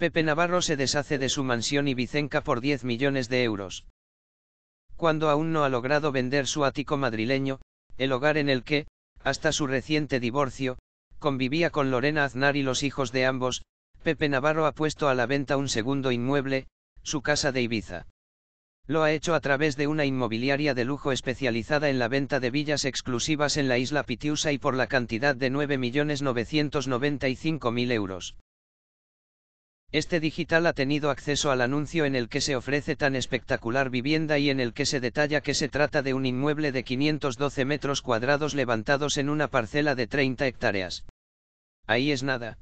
Pepe Navarro se deshace de su mansión Ibicenca por 10 millones de euros. Cuando aún no ha logrado vender su ático madrileño, el hogar en el que, hasta su reciente divorcio, convivía con Lorena Aznar y los hijos de ambos, Pepe Navarro ha puesto a la venta un segundo inmueble, su casa de Ibiza. Lo ha hecho a través de una inmobiliaria de lujo especializada en la venta de villas exclusivas en la isla Pitiusa y por la cantidad de 9.995.000 euros. Este digital ha tenido acceso al anuncio en el que se ofrece tan espectacular vivienda y en el que se detalla que se trata de un inmueble de 512 metros cuadrados levantados en una parcela de 30 hectáreas. Ahí es nada.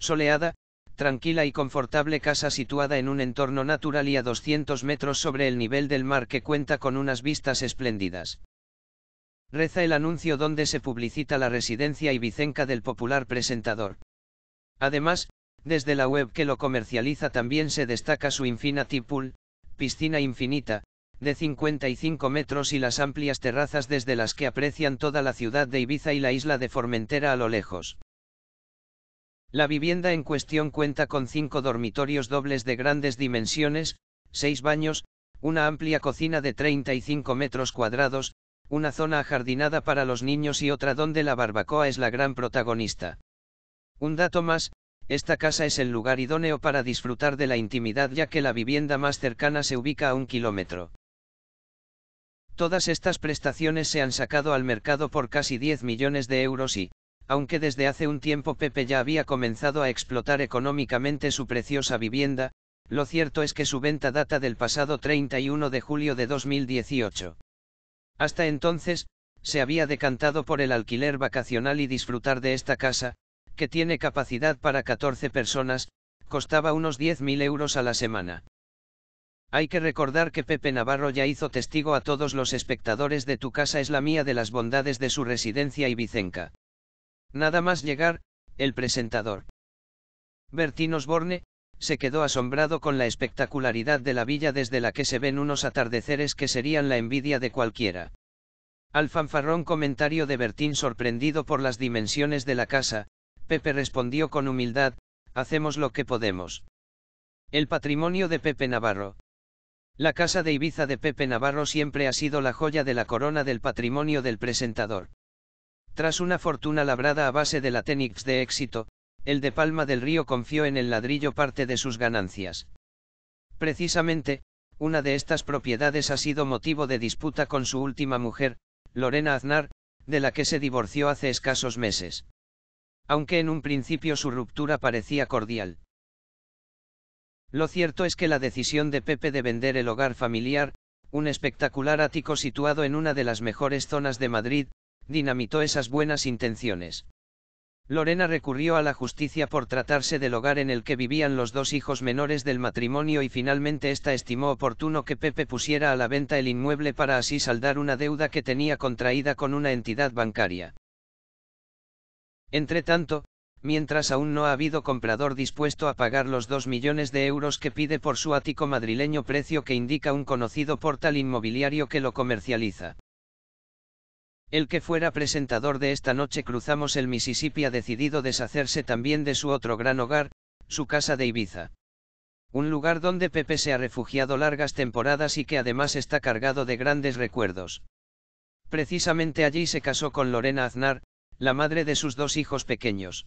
Soleada, tranquila y confortable casa situada en un entorno natural y a 200 metros sobre el nivel del mar que cuenta con unas vistas espléndidas. Reza el anuncio donde se publicita la residencia y bicenca del popular presentador. Además, desde la web que lo comercializa también se destaca su Infinity Pool, piscina infinita, de 55 metros y las amplias terrazas desde las que aprecian toda la ciudad de Ibiza y la isla de Formentera a lo lejos. La vivienda en cuestión cuenta con cinco dormitorios dobles de grandes dimensiones, seis baños, una amplia cocina de 35 metros cuadrados, una zona ajardinada para los niños y otra donde la barbacoa es la gran protagonista. Un dato más, esta casa es el lugar idóneo para disfrutar de la intimidad ya que la vivienda más cercana se ubica a un kilómetro. Todas estas prestaciones se han sacado al mercado por casi 10 millones de euros y, aunque desde hace un tiempo Pepe ya había comenzado a explotar económicamente su preciosa vivienda, lo cierto es que su venta data del pasado 31 de julio de 2018. Hasta entonces, se había decantado por el alquiler vacacional y disfrutar de esta casa, que tiene capacidad para 14 personas, costaba unos 10.000 euros a la semana. Hay que recordar que Pepe Navarro ya hizo testigo a todos los espectadores de Tu casa es la mía de las bondades de su residencia ibicenca. Nada más llegar, el presentador. Bertín Osborne, se quedó asombrado con la espectacularidad de la villa desde la que se ven unos atardeceres que serían la envidia de cualquiera. Al fanfarrón comentario de Bertín sorprendido por las dimensiones de la casa, Pepe respondió con humildad, hacemos lo que podemos. El patrimonio de Pepe Navarro. La casa de Ibiza de Pepe Navarro siempre ha sido la joya de la corona del patrimonio del presentador. Tras una fortuna labrada a base de la Ténix de éxito, el de Palma del Río confió en el ladrillo parte de sus ganancias. Precisamente, una de estas propiedades ha sido motivo de disputa con su última mujer, Lorena Aznar, de la que se divorció hace escasos meses aunque en un principio su ruptura parecía cordial. Lo cierto es que la decisión de Pepe de vender el hogar familiar, un espectacular ático situado en una de las mejores zonas de Madrid, dinamitó esas buenas intenciones. Lorena recurrió a la justicia por tratarse del hogar en el que vivían los dos hijos menores del matrimonio y finalmente ésta estimó oportuno que Pepe pusiera a la venta el inmueble para así saldar una deuda que tenía contraída con una entidad bancaria tanto, mientras aún no ha habido comprador dispuesto a pagar los 2 millones de euros que pide por su ático madrileño precio que indica un conocido portal inmobiliario que lo comercializa. El que fuera presentador de esta noche cruzamos el Mississippi ha decidido deshacerse también de su otro gran hogar, su casa de Ibiza. Un lugar donde Pepe se ha refugiado largas temporadas y que además está cargado de grandes recuerdos. Precisamente allí se casó con Lorena Aznar, la madre de sus dos hijos pequeños.